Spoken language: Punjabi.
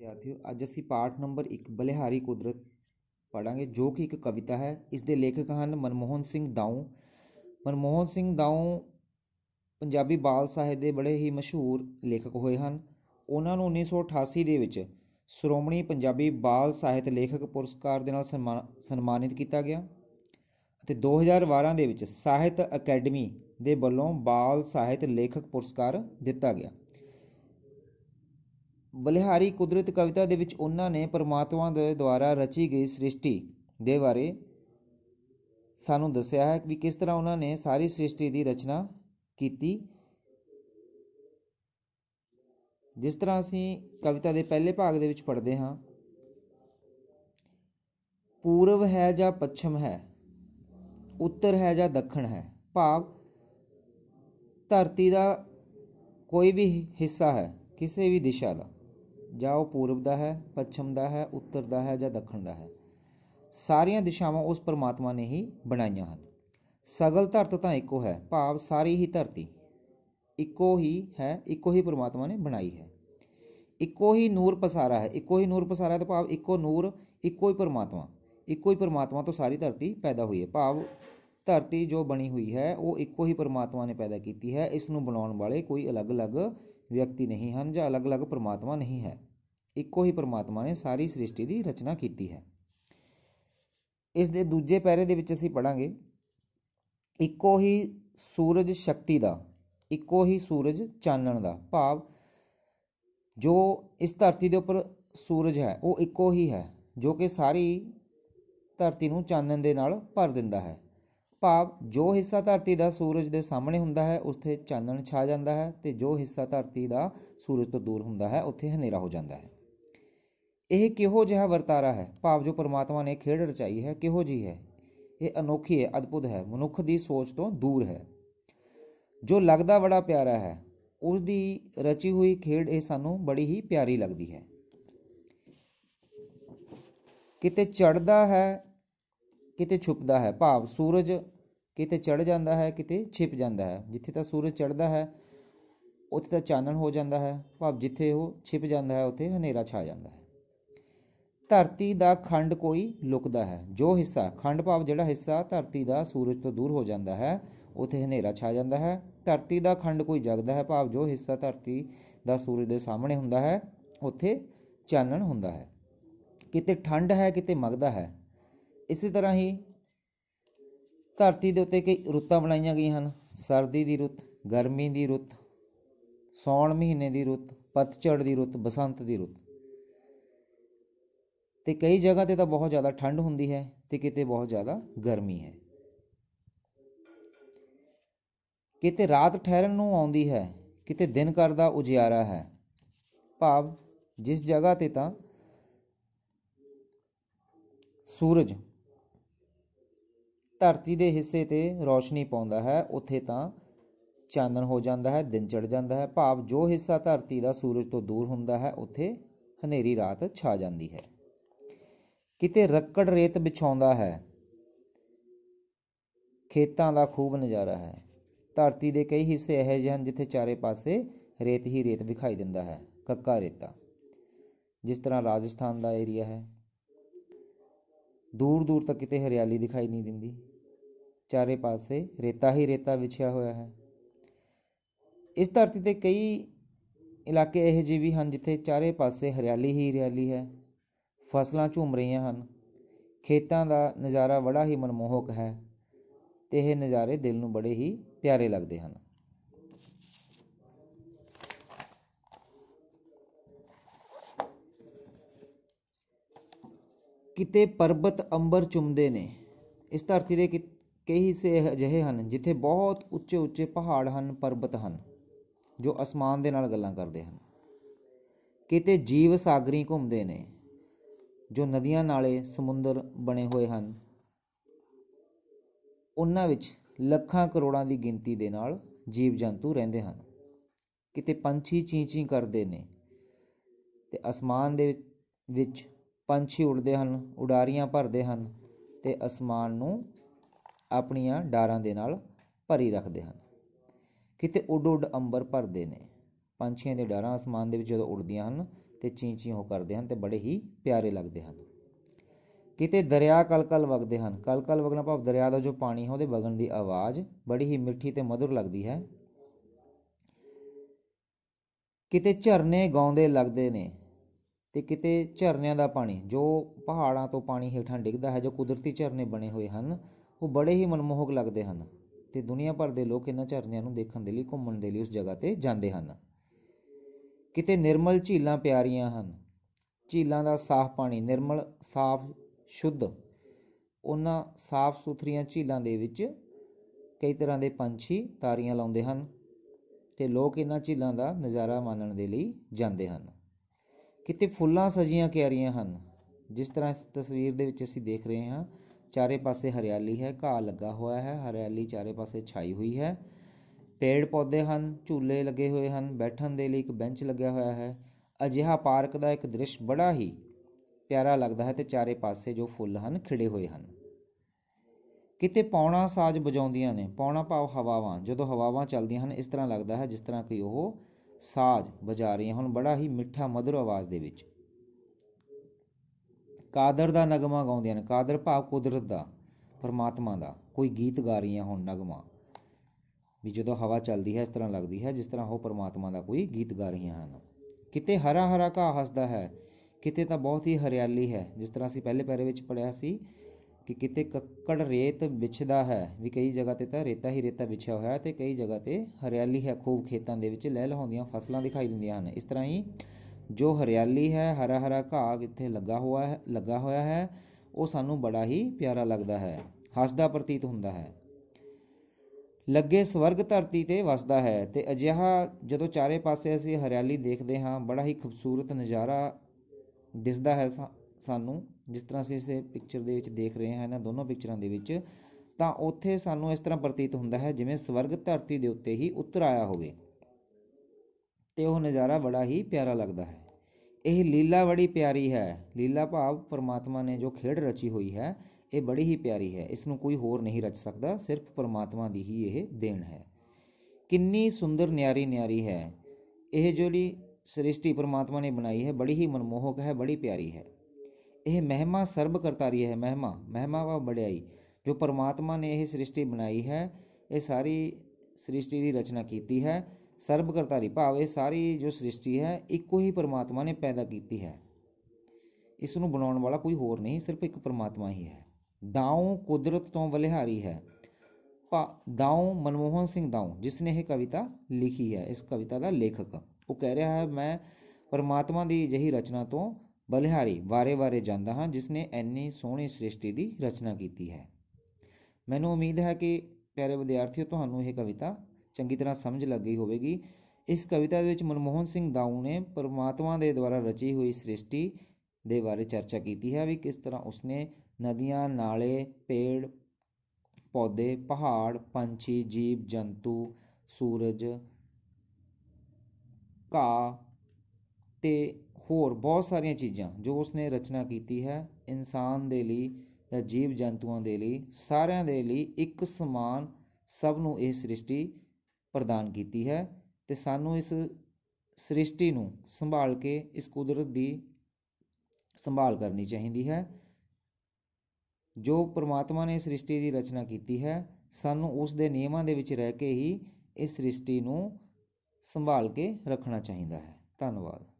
ਵਿਦਿਆਰਥੀਓ ਅੱਜ ਅਸੀਂ ਪਾਠ ਨੰਬਰ 1 ਬਲਿਹਾਰੀ ਕੁਦਰਤ ਪੜਾਂਗੇ ਜੋ ਕਿ ਇੱਕ ਕਵਿਤਾ ਹੈ ਇਸ ਦੇ ਲੇਖਕ ਹਨ ਮਨਮੋਹਨ ਸਿੰਘ ਦਾਉ ਮਨਮੋਹਨ ਸਿੰਘ ਦਾਉ ਪੰਜਾਬੀ ਬਾਲ ਸਾਹਿਤ ਦੇ ਬੜੇ ਹੀ ਮਸ਼ਹੂਰ ਲੇਖਕ ਹੋਏ ਹਨ ਉਹਨਾਂ ਨੂੰ 1988 ਦੇ ਵਿੱਚ ਸ਼੍ਰੋਮਣੀ ਪੰਜਾਬੀ ਬਾਲ ਸਾਹਿਤ ਲੇਖਕ ਪੁਰਸਕਾਰ ਦੇ ਨਾਲ ਸਨਮਾਨਿਤ ਕੀਤਾ ਗਿਆ ਅਤੇ 2012 ਦੇ ਵਿੱਚ ਸਾਹਿਤ ਅਕੈਡਮੀ ਦੇ ਵੱਲੋਂ ਬਾਲ ਸਾਹਿਤ ਲੇਖਕ ਪੁਰਸਕਾਰ ਦਿੱਤਾ ਗਿਆ ਬਲਿਹਾਰੀ ਕੁਦਰਤ ਕਵਿਤਾ ਦੇ ਵਿੱਚ ਉਹਨਾਂ ਨੇ ਪਰਮਾਤਮਾ ਦੇ ਦੁਆਰਾ ਰਚੀ ਗਈ ਸ੍ਰਿਸ਼ਟੀ ਦੇ ਬਾਰੇ ਸਾਨੂੰ ਦੱਸਿਆ ਹੈ ਕਿ ਕਿਸ ਤਰ੍ਹਾਂ ਉਹਨਾਂ ਨੇ ਸਾਰੀ ਸ੍ਰਿਸ਼ਟੀ ਦੀ ਰਚਨਾ ਕੀਤੀ ਜਿਸ ਤਰ੍ਹਾਂ ਅਸੀਂ ਕਵਿਤਾ ਦੇ ਪਹਿਲੇ ਭਾਗ ਦੇ ਵਿੱਚ ਪੜ੍ਹਦੇ ਹਾਂ ਪੂਰਬ ਹੈ ਜਾਂ ਪੱਛਮ ਹੈ ਉੱਤਰ ਹੈ ਜਾਂ ਦੱਖਣ ਹੈ ਭਾਵ ਧਰਤੀ ਦਾ ਕੋਈ ਵੀ ਹਿੱਸਾ ਹੈ ਕਿਸੇ ਵੀ ਦਿਸ਼ਾ ਦਾ ਜਾਂ ਉਹ ਪੂਰਬ ਦਾ ਹੈ ਪੱਛਮ ਦਾ ਹੈ ਉੱਤਰ ਦਾ ਹੈ ਜਾਂ ਦੱਖਣ ਦਾ ਹੈ ਸਾਰੀਆਂ ਦਿਸ਼ਾਵਾਂ ਉਸ ਪਰਮਾਤਮਾ ਨੇ ਹੀ ਬਣਾਈਆਂ ਹਨ ਸਗਲ ਧਰਤ ਤਾਂ ਇੱਕੋ ਹੈ ਭਾਵ ਸਾਰੀ ਹੀ ਧਰਤੀ ਇੱਕੋ ਹੀ ਹੈ ਇੱਕੋ ਹੀ ਪਰਮਾਤਮਾ ਨੇ ਬਣਾਈ ਹੈ ਇੱਕੋ ਹੀ ਨੂਰ ਪਸਾਰਾ ਹੈ ਇੱਕੋ ਹੀ ਨੂਰ ਪਸਾਰਾ ਤਾਂ ਭਾਵ ਇੱਕੋ ਨੂਰ ਇੱਕੋ ਹੀ ਪਰਮਾਤਮਾ ਇੱਕੋ ਹੀ ਪਰਮਾਤਮਾ ਤੋਂ ਸਾਰੀ ਧਰਤੀ ਪੈਦਾ ਹੋਈ ਹੈ ਭਾਵ ਧਰਤੀ ਜੋ ਬਣੀ ਹੋਈ ਹੈ ਉਹ ਇੱਕੋ ਹੀ ਪਰਮਾਤਮਾ ਨੇ ਪੈਦਾ ਕੀਤੀ ਹੈ ਇਸ ਨੂੰ ਬਣਾਉਣ ਵਾਲੇ ਕੋਈ ਅਲੱਗ-ਅਲੱਗ ਵਿਅਕਤੀ ਨਹੀਂ ਹਨ ਜਾਂ ਅਲੱਗ-ਅਲੱਗ ਪਰਮਾਤਮਾ ਨਹੀਂ ਹੈ ਇੱਕੋ ਹੀ ਪਰਮਾਤਮਾ ਨੇ ਸਾਰੀ ਸ੍ਰਿਸ਼ਟੀ ਦੀ ਰਚਨਾ ਕੀਤੀ ਹੈ ਇਸ ਦੇ ਦੂਜੇ ਪੈਰੇ ਦੇ ਵਿੱਚ ਅਸੀਂ ਪੜਾਂਗੇ ਇੱਕੋ ਹੀ ਸੂਰਜ ਸ਼ਕਤੀ ਦਾ ਇੱਕੋ ਹੀ ਸੂਰਜ ਚਾਨਣ ਦਾ ਭਾਵ ਜੋ ਇਸ ਧਰਤੀ ਦੇ ਉੱਪਰ ਸੂਰਜ ਹੈ ਉਹ ਇੱਕੋ ਹੀ ਹੈ ਜੋ ਕਿ ਸਾਰੀ ਧਰਤੀ ਨੂੰ ਚਾਨਣ ਦੇ ਨਾਲ ਭਰ ਦਿੰਦਾ ਹੈ ਭਾਵ ਜੋ ਹਿੱਸਾ ਧਰਤੀ ਦਾ ਸੂਰਜ ਦੇ ਸਾਹਮਣੇ ਹੁੰਦਾ ਹੈ ਉੱਥੇ ਚਾਨਣ ਛਾ ਜਾਂਦਾ ਹੈ ਤੇ ਜੋ ਹਿੱਸਾ ਧਰਤੀ ਦਾ ਸੂਰਜ ਤੋਂ ਦੂਰ ਹੁੰਦਾ ਹੈ ਉੱਥੇ ਹਨੇਰਾ ਹੋ ਜਾਂਦਾ ਹੈ ਇਹ ਕਿਹੋ ਜਿਹਾ ਵਰਤਾਰਾ ਹੈ ਭਾਵ ਜੋ ਪ੍ਰਮਾਤਮਾ ਨੇ ਖੇਡ ਰਚਾਈ ਹੈ ਕਿਹੋ ਜੀ ਹੈ ਇਹ ਅਨੋਖੀ ਹੈ ਅਦਭੁਤ ਹੈ ਮਨੁੱਖ ਦੀ ਸੋਚ ਤੋਂ ਦੂਰ ਹੈ ਜੋ ਲੱਗਦਾ ਬੜਾ ਪਿਆਰਾ ਹੈ ਉਸ ਦੀ ਰਚੀ ਹੋਈ ਖੇਡ ਇਹ ਸਾਨੂੰ ਬੜੀ ਹੀ ਪਿਆਰੀ ਲੱਗਦੀ ਹੈ ਕਿਤੇ ਚੜਦਾ ਹੈ ਕਿਤੇ ਛੁਪਦਾ ਹੈ ਭਾਵ ਸੂਰਜ ਕਿਤੇ ਚੜ ਜਾਂਦਾ ਹੈ ਕਿਤੇ ਛਿਪ ਜਾਂਦਾ ਹੈ ਜਿੱਥੇ ਤਾਂ ਸੂਰਜ ਚੜਦਾ ਹੈ ਉੱਥੇ ਤਾਂ ਚਾਨਣ ਹੋ ਜਾਂਦਾ ਹੈ ਭਾਵ ਜਿੱਥੇ ਉਹ ਛਿਪ ਜਾਂਦਾ ਹੈ ਉੱਥੇ ਹਨੇਰਾ ਛਾ ਜਾਂਦਾ ਹੈ ਧਰਤੀ ਦਾ ਖੰਡ ਕੋਈ ਲੁਕਦਾ ਹੈ ਜੋ ਹਿੱਸਾ ਖੰਡ ਭਾਵ ਜਿਹੜਾ ਹਿੱਸਾ ਧਰਤੀ ਦਾ ਸੂਰਜ ਤੋਂ ਦੂਰ ਹੋ ਜਾਂਦਾ ਹੈ ਉੱਥੇ ਹਨੇਰਾ ਛਾ ਜਾਂਦਾ ਹੈ ਧਰਤੀ ਦਾ ਖੰਡ ਕੋਈ ਜਗਦਾ ਹੈ ਭਾਵ ਜੋ ਹਿੱਸਾ ਧਰਤੀ ਦਾ ਸੂਰਜ ਦੇ ਸਾਹਮਣੇ ਹੁੰਦਾ ਹੈ ਉੱਥੇ ਚਾਨਣ ਹੁੰਦਾ ਹੈ ਕਿਤੇ ਠੰਡ ਹੈ ਕਿਤੇ ਮਗਦਾ ਹੈ ਇਸੇ ਤਰ੍ਹਾਂ ਹੀ ਧਰਤੀ ਦੇ ਉੱਤੇ ਕਈ ਰੁੱਤਾਂ ਬਣਾਈਆਂ ਗਈਆਂ ਹਨ ਸਰਦੀ ਦੀ ਰੁੱਤ ਗਰਮੀ ਦੀ ਰੁੱਤ ਸੌਣ ਮਹੀਨੇ ਦੀ ਰੁੱਤ ਪਤਝੜ ਦੀ ਰੁੱਤ ਬਸੰਤ ਦੀ ਰੁੱਤ ਤੇ ਕਈ ਜਗ੍ਹਾ ਤੇ ਤਾਂ ਬਹੁਤ ਜ਼ਿਆਦਾ ਠੰਡ ਹੁੰਦੀ ਹੈ ਤੇ ਕਿਤੇ ਬਹੁਤ ਜ਼ਿਆਦਾ ਗਰਮੀ ਹੈ ਕਿਤੇ ਰਾਤ ਠਹਿਰਨ ਨੂੰ ਆਉਂਦੀ ਹੈ ਕਿਤੇ ਦਿਨ ਕਰਦਾ ਉਜਿਆਰਾ ਹੈ ਭਾਵ ਜਿਸ ਜਗ੍ਹਾ ਤੇ ਤਾਂ ਸੂਰਜ ਧਰਤੀ ਦੇ ਹਿੱਸੇ 'ਤੇ ਰੌਸ਼ਨੀ ਪਾਉਂਦਾ ਹੈ ਉੱਥੇ ਤਾਂ ਚਾਨਣ ਹੋ ਜਾਂਦਾ ਹੈ ਦਿਨ ਚੜ ਜਾਂਦਾ ਹੈ ਭਾਵ ਜੋ ਹਿੱਸਾ ਧਰਤੀ ਦਾ ਸੂਰਜ ਤੋਂ ਦੂਰ ਹੁੰਦਾ ਹੈ ਉੱਥੇ ਹਨੇਰੀ ਰਾਤ ਛਾ ਜਾਂਦੀ ਹੈ ਕਿਤੇ ਰੱਕੜ ਰੇਤ ਵਿਛਾਉਂਦਾ ਹੈ ਖੇਤਾਂ ਦਾ ਖੂਬ ਨਜ਼ਾਰਾ ਹੈ ਧਰਤੀ ਦੇ ਕਈ ਹਿੱਸੇ ਇਹੋ ਜਿਹੇ ਹਨ ਜਿੱਥੇ ਚਾਰੇ ਪਾਸੇ ਰੇਤ ਹੀ ਰੇਤ ਵਿਖਾਈ ਦਿੰਦਾ ਹੈ ਕੱਕਾ ਰੇਤਾ ਜਿਸ ਤਰ੍ਹਾਂ ਰਾਜਸਥਾਨ ਦਾ ਏਰੀਆ ਹੈ ਦੂਰ ਦੂਰ ਤੱਕ ਕਿਤੇ ਹਰਿਆਲੀ ਦਿਖਾਈ ਨਹੀਂ ਦਿੰਦੀ ਚਾਰੇ ਪਾਸੇ ਰੇਤਾ ਹੀ ਰੇਤਾ ਵਿਛਿਆ ਹੋਇਆ ਹੈ ਇਸ ਧਰਤੀ ਤੇ ਕਈ ਇਲਾਕੇ ਇਹੋ ਜਿਹੇ ਵੀ ਹਨ ਜਿੱਥੇ ਚਾਰੇ ਪਾਸੇ ਹਰਿਆਲੀ ਹੀ ਹਰਿਆਲੀ ਹੈ ਫਸਲਾਂ ਝੂਮ ਰਹੀਆਂ ਹਨ ਖੇਤਾਂ ਦਾ ਨਜ਼ਾਰਾ ਬੜਾ ਹੀ ਮਨਮੋਹਕ ਹੈ ਤੇ ਇਹ ਨਜ਼ਾਰੇ ਦਿਲ ਨੂੰ ਬੜੇ ਹੀ ਪਿਆਰੇ ਲੱਗਦੇ ਹਨ ਕਿਤੇ ਪਰਬਤ ਅੰਬਰ ਚੁੰਮਦੇ ਨੇ ਇਸ ਧਰਤੀ ਦੇ ਕਈ ਹਿੱਸੇ ਅਜਿਹੇ ਹਨ ਜਿੱਥੇ ਬਹੁਤ ਉੱਚੇ ਉੱਚੇ ਪਹਾੜ ਹਨ ਪਰਬਤ ਹਨ ਜੋ ਅਸਮਾਨ ਦੇ ਨਾਲ ਗੱਲਾਂ ਕਰਦੇ ਹਨ ਕਿਤੇ ਜੀਵ ਸਾਗਰੀ ਘੁੰਮਦੇ ਨੇ ਜੋ ਨਦੀਆਂ ਨਾਲੇ ਸਮੁੰਦਰ ਬਣੇ ਹੋਏ ਹਨ ਉਹਨਾਂ ਵਿੱਚ ਲੱਖਾਂ ਕਰੋੜਾਂ ਦੀ ਗਿਣਤੀ ਦੇ ਨਾਲ ਜੀਵ ਜੰਤੂ ਰਹਿੰਦੇ ਹਨ ਕਿਤੇ ਪੰਛੀ ਚੀਂ ਚੀਂ ਕਰਦੇ ਨੇ ਤੇ ਅਸਮਾਨ ਦੇ ਵਿੱਚ ਪੰਛੀ ਉੱਡਦੇ ਹਨ ਉਡਾਰੀਆਂ ਭਰਦੇ ਹਨ ਅਤੇ ਅਸਮਾਨ ਨੂੰ ਆਪਣੀਆਂ ਡਾਰਾਂ ਦੇ ਨਾਲ ਭਰੀ ਰੱਖਦੇ ਹਨ ਕਿਤੇ ਉੱਡ ਉੱਡ ਅੰਬਰ ਭਰਦੇ ਨੇ ਪੰਛੀਆਂ ਦੀਆਂ ਡਾਰਾਂ ਅਸਮਾਨ ਦੇ ਵਿੱਚ ਜਦੋਂ ਉੱਡਦੀਆਂ ਹਨ ਅਤੇ ਚੀਂ ਚੀਂ ਉਹ ਕਰਦੇ ਹਨ ਅਤੇ ਬੜੇ ਹੀ ਪਿਆਰੇ ਲੱਗਦੇ ਹਨ ਕਿਤੇ ਦਰਿਆ ਕਲ ਕਲ ਵਗਦੇ ਹਨ ਕਲ ਕਲ ਵਗਣਾ ਭਾਵ ਦਰਿਆ ਦਾ ਜੋ ਪਾਣੀ ਹੈ ਉਹਦੇ ਵਗਣ ਦੀ ਆਵਾਜ਼ ਬੜੀ ਹੀ ਮਿੱਠੀ ਤੇ ਮధుਰ ਲੱਗਦੀ ਹੈ ਕਿਤੇ ਝਰਨੇ ਗਾਉਂਦੇ ਲੱਗਦੇ ਨੇ ਅਤੇ ਕਿਤੇ ਝਰਨਿਆਂ ਦਾ ਪਾਣੀ ਜੋ ਪਹਾੜਾਂ ਤੋਂ ਪਾਣੀ ਹੇਠਾਂ ਡਿੱਗਦਾ ਹੈ ਜੋ ਕੁਦਰਤੀ ਝਰਨੇ ਬਣੇ ਹੋਏ ਹਨ ਉਹ ਬੜੇ ਹੀ ਮਨਮੋਹਕ ਲੱਗਦੇ ਹਨ ਅਤੇ ਦੁਨੀਆ ਭਰ ਦੇ ਲੋਕ ਇਹਨਾਂ ਝਰਨਿਆਂ ਨੂੰ ਦੇਖਣ ਦੇ ਲਈ ਘੁੰਮਣ ਦੇ ਲਈ ਉਸ ਜਗ੍ਹਾ 'ਤੇ ਜਾਂਦੇ ਹਨ ਕਿਤੇ ਨਿਰਮਲ ਝੀਲਾਂ ਪਿਆਰੀਆਂ ਹਨ ਝੀਲਾਂ ਦਾ ਸਾਫ਼ ਪਾਣੀ ਨਿਰਮਲ ਸਾਫ਼ ਸ਼ੁੱਧ ਉਹਨਾਂ ਸਾਫ਼ ਸੁਥਰੀਆਂ ਝੀਲਾਂ ਦੇ ਵਿੱਚ ਕਈ ਤਰ੍ਹਾਂ ਦੇ ਪੰਛੀ ਤਾਰੀਆਂ ਲਾਉਂਦੇ ਹਨ ਅਤੇ ਲੋਕ ਇਹਨਾਂ ਝੀਲਾਂ ਦਾ ਨਜ਼ਾਰਾ ਮਾਣਨ ਦੇ ਲਈ ਜਾਂਦੇ ਹਨ ਕਿਤੇ ਫੁੱਲਾਂ ਸਜੀਆਂ ਕਿਆਰੀਆਂ ਹਨ ਜਿਸ ਤਰ੍ਹਾਂ ਇਸ ਤਸਵੀਰ ਦੇ ਵਿੱਚ ਅਸੀਂ ਦੇਖ ਰਹੇ ਹਾਂ ਚਾਰੇ ਪਾਸੇ ਹਰਿਆਲੀ ਹੈ ਘਾਹ ਲੱਗਾ ਹੋਇਆ ਹੈ ਹਰਿਆਲੀ ਚਾਰੇ ਪਾਸੇ ਛਾਈ ਹੋਈ ਹੈ ਪੇੜ ਪੌਦੇ ਹਨ ਝੂਲੇ ਲੱਗੇ ਹੋਏ ਹਨ ਬੈਠਣ ਦੇ ਲਈ ਇੱਕ ਬੈਂਚ ਲੱਗਿਆ ਹੋਇਆ ਹੈ ਅਜਿਹਾ ਪਾਰਕ ਦਾ ਇੱਕ ਦ੍ਰਿਸ਼ ਬੜਾ ਹੀ ਪਿਆਰਾ ਲੱਗਦਾ ਹੈ ਤੇ ਚਾਰੇ ਪਾਸੇ ਜੋ ਫੁੱਲ ਹਨ ਖਿੜੇ ਹੋਏ ਹਨ ਕਿਤੇ ਪੌਣਾ ਸਾਜ਼ ਵਜਾਉਂਦੀਆਂ ਨੇ ਪੌਣਾ ਭਾਵ ਹਵਾਵਾਂ ਜਦੋਂ ਹਵਾਵਾਂ ਚੱਲਦੀਆਂ ਹਨ ਇਸ ਤਰ੍ਹਾਂ ਲੱਗਦਾ ਹੈ ਜਿਸ ਤਰ੍ਹਾਂ ਕਿ ਉਹ ਸਾਜ਼ ਵਜਾ ਰਹੀਆਂ ਹਨ ਬੜਾ ਹੀ ਮਿੱਠਾ ਮਧੁਰ ਆਵਾਜ਼ ਦੇ ਵਿੱਚ ਕਾਦਰ ਦਾ ਨਗਮਾ ਗਾਉਂਦੀਆਂ ਨੇ ਕਾਦਰ ਭਾਵ ਕੁਦਰਤ ਦਾ ਪਰਮਾਤਮਾ ਦਾ ਕੋਈ ਗੀਤ ਗਾ ਰਹੀਆਂ ਹੁਣ ਨਗਮਾ ਵੀ ਜਦੋਂ ਹਵਾ ਚੱਲਦੀ ਹੈ ਇਸ ਤਰ੍ਹਾਂ ਲੱਗਦੀ ਹੈ ਜਿਸ ਤਰ੍ਹਾਂ ਉਹ ਪਰਮਾਤਮਾ ਦਾ ਕੋਈ ਗੀਤ ਗਾ ਰਹੀਆਂ ਹਨ ਕਿਤੇ ਹਰਾ ਹਰਾ ਘਾਹ ਹੱਸਦਾ ਹੈ ਕਿਤੇ ਤਾਂ ਬਹੁਤ ਹੀ ਹਰਿਆਲੀ ਹੈ ਜਿਸ ਤਰ੍ਹਾਂ ਅਸੀਂ ਪਹਿਲੇ ਪੈਰੇ ਵਿੱਚ ਪੜਿਆ ਸੀ ਕਿ ਕਿਤੇ ਕੱਕੜ ਰੇਤ ਵਿਛਦਾ ਹੈ ਵੀ ਕਈ ਜਗ੍ਹਾ ਤੇ ਤਾਂ ਰੇਤਾ ਹੀ ਰੇਤਾ ਵਿਛਿਆ ਹੋਇਆ ਤੇ ਕਈ ਜਗ੍ਹਾ ਤੇ ਹਰਿਆਲੀ ਹੈ ਖੂਬ ਖੇਤਾਂ ਦੇ ਵਿੱਚ ਲਹਿ ਲਹਾਉਂਦੀਆਂ ਫਸਲਾਂ ਦਿਖਾਈ ਦਿੰਦੀਆਂ ਹਨ ਇਸ ਤਰ੍ਹਾਂ ਹੀ ਜੋ ਹਰਿਆਲੀ ਹੈ ਹਰਾ ਹਰਾ ਘਾਹ ਇੱਥੇ ਲੱਗਾ ਹੋਇਆ ਹੈ ਲੱਗਾ ਹੋਇਆ ਹੈ ਉਹ ਸਾਨੂੰ ਬੜਾ ਹੀ ਪਿਆਰਾ ਲੱਗਦਾ ਹੈ ਹੱਸਦਾ ਪ੍ਰਤੀਤ ਹੁੰਦਾ ਹੈ ਲੱਗੇ ਸਵਰਗ ਧਰਤੀ ਤੇ ਵਸਦਾ ਹੈ ਤੇ ਅਜਿਹਾ ਜਦੋਂ ਚਾਰੇ ਪਾਸੇ ਅਸੀਂ ਹਰਿਆਲੀ ਦੇਖਦੇ ਹਾਂ ਬੜਾ ਹੀ ਖੂਬਸੂਰਤ ਨਜ਼ਾਰਾ ਦਿਸਦਾ ਹੈ ਸਾਨੂੰ ਜਿਸ ਤਰ੍ਹਾਂ ਅਸੀਂ ਇਸ ਪਿਕਚਰ ਦੇ ਵਿੱਚ ਦੇਖ ਰਹੇ ਹਾਂ ਇਹਨਾਂ ਦੋਨੋਂ ਪਿਕਚਰਾਂ ਦੇ ਵਿੱਚ ਤਾਂ ਉੱਥੇ ਸਾਨੂੰ ਇਸ ਤਰ੍ਹਾਂ ਪ੍ਰਤੀਤ ਹੁੰਦਾ ਹੈ ਜਿਵੇਂ ਸਵਰਗ ਧਰਤੀ ਦੇ ਉੱਤੇ ਹੀ ਉਤਰ ਆਇਆ ਹੋਵੇ ਤੇ ਉਹ ਨਜ਼ਾਰਾ ਬੜਾ ਹੀ ਪਿਆਰਾ ਲੱਗਦਾ ਹੈ ਇਹ ਲੀਲਾ ਬੜੀ ਪਿਆਰੀ ਹੈ ਲੀਲਾ ਭਾਵ ਪਰਮਾਤਮਾ ਨੇ ਜੋ ਖੇਡ ਰਚੀ ਹੋਈ ਹੈ ਇਹ ਬੜੀ ਹੀ ਪਿਆਰੀ ਹੈ ਇਸ ਨੂੰ ਕੋਈ ਹੋਰ ਨਹੀਂ ਰਚ ਸਕਦਾ ਸਿਰਫ ਪਰਮਾਤਮਾ ਦੀ ਹੀ ਇਹ ਦੇਣ ਹੈ ਕਿੰਨੀ ਸੁੰਦਰ ਨਿਆਰੀ ਨਿਆਰੀ ਹੈ ਇਹ ਜਿਹੜੀ ਸ੍ਰਿਸ਼ਟੀ ਪਰਮਾਤਮਾ ਨੇ ਬਣਾਈ ਹੈ ਬੜੀ ਹੀ ਮਨਮੋਹਕ ਹੈ ਬੜੀ ਪਿਆਰੀ ਹੈ ਇਹ ਮਹਿਮਾ ਸਰਬ ਕਰਤਾਰੀ ਹੈ ਮਹਿਮਾ ਮਹਿਮਾ ਵਾ ਬੜਾਈ ਜੋ ਪਰਮਾਤਮਾ ਨੇ ਇਹ ਸ੍ਰਿਸ਼ਟੀ ਬਣਾਈ ਹੈ ਇਹ ਸਾਰੀ ਸ੍ਰਿਸ਼ਟੀ ਦੀ ਰਚਨਾ ਕੀਤੀ ਹੈ ਸਰਬ ਕਰਤਾਰੀ ਭਾਵ ਇਹ ਸਾਰੀ ਜੋ ਸ੍ਰਿਸ਼ਟੀ ਹੈ ਇੱਕੋ ਹੀ ਪਰਮਾਤਮਾ ਨੇ ਪੈਦਾ ਕੀਤੀ ਹੈ ਇਸ ਨੂੰ ਬਣਾਉਣ ਵਾਲਾ ਕੋਈ ਹੋਰ ਨਹੀਂ ਸਿਰਫ ਇੱਕ ਪਰਮਾਤਮਾ ਹੀ ਹੈ ਦਾਉ ਕੁਦਰਤ ਤੋਂ ਬਲਿਹਾਰੀ ਹੈ ਦਾਉ ਮਨਮੋਹਨ ਸਿੰਘ ਦਾਉ ਜਿਸ ਨੇ ਇਹ ਕਵਿਤਾ ਲਿਖੀ ਹੈ ਇਸ ਕਵਿਤਾ ਦਾ ਲੇਖਕ ਉਹ ਕਹਿ ਰਿਹਾ ਹੈ ਮੈਂ ਪਰਮਾਤਮਾ ਦੀ ਜਹੀ ਰਚਨਾ ਤੋਂ ਬਲਿਹਾਰੀ ਵਾਰੇ-ਵਾਰੇ ਜਾਂਦਾ ਹਾਂ ਜਿਸ ਨੇ ਇੰਨੀ ਸੋਹਣੀ ਸ੍ਰਿਸ਼ਟੀ ਦੀ ਰਚਨਾ ਕੀਤੀ ਹੈ ਮੈਨੂੰ ਉਮੀਦ ਹੈ ਕਿ ਪਿਆਰੇ ਵਿਦਿਆਰਥੀਓ ਤੁਹਾਨੂੰ ਇਹ ਕਵਿਤਾ ਚੰਗੀ ਤਰ੍ਹਾਂ ਸਮਝ ਲੱਗ ਗਈ ਹੋਵੇਗੀ ਇਸ ਕਵਿਤਾ ਦੇ ਵਿੱਚ ਮਨਮੋਹਨ ਸਿੰਘ ਦਾਊ ਨੇ ਪਰਮਾਤਮਾ ਦੇ ਦੁਆਰਾ ਰਚੀ ਹੋਈ ਸ੍ਰਿਸ਼ਟੀ ਦੇ ਬਾਰੇ ਚਰਚਾ ਕੀਤੀ ਹੈ ਵੀ ਕਿਸ ਤਰ੍ਹਾਂ ਉਸਨੇ ਨਦੀਆਂ ਨਾਲੇ ਪੇੜ ਪੌਦੇ ਪਹਾੜ ਪੰਛੀ ਜੀਵ ਜੰਤੂ ਸੂਰਜ ਕਾ ਤੇ ਹੋਰ ਬਹੁਤ ਸਾਰੀਆਂ ਚੀਜ਼ਾਂ ਜੋ ਉਸਨੇ ਰਚਨਾ ਕੀਤੀ ਹੈ ਇਨਸਾਨ ਦੇ ਲਈ ਜਾਂ ਜੀਵ ਜੰਤੂਆਂ ਦੇ ਲਈ ਸਾਰਿਆਂ ਦੇ ਲਈ ਇੱਕ ਸਮਾਨ ਸਭ ਨੂੰ ਇਹ ਸ੍ਰਿਸ਼ਟੀ ਪ੍ਰਦਾਨ ਕੀਤੀ ਹੈ ਤੇ ਸਾਨੂੰ ਇਸ ਸ੍ਰਿਸ਼ਟੀ ਨੂੰ ਸੰਭਾਲ ਕੇ ਇਸ ਕੁਦਰਤ ਦੀ ਸੰਭਾਲ ਕਰਨੀ ਚਾਹੀਦੀ ਹੈ ਜੋ ਪ੍ਰਮਾਤਮਾ ਨੇ ਸ੍ਰਿਸ਼ਟੀ ਦੀ ਰਚਨਾ ਕੀਤੀ ਹੈ ਸਾਨੂੰ ਉਸ ਦੇ ਨਿਯਮਾਂ ਦੇ ਵਿੱਚ ਰਹਿ ਕੇ ਹੀ ਇਸ ਸ੍ਰਿਸ਼ਟੀ ਨੂੰ ਸੰਭਾਲ ਕੇ ਰੱਖਣਾ ਚਾਹੀਦਾ ਹੈ ਧੰਨਵਾਦ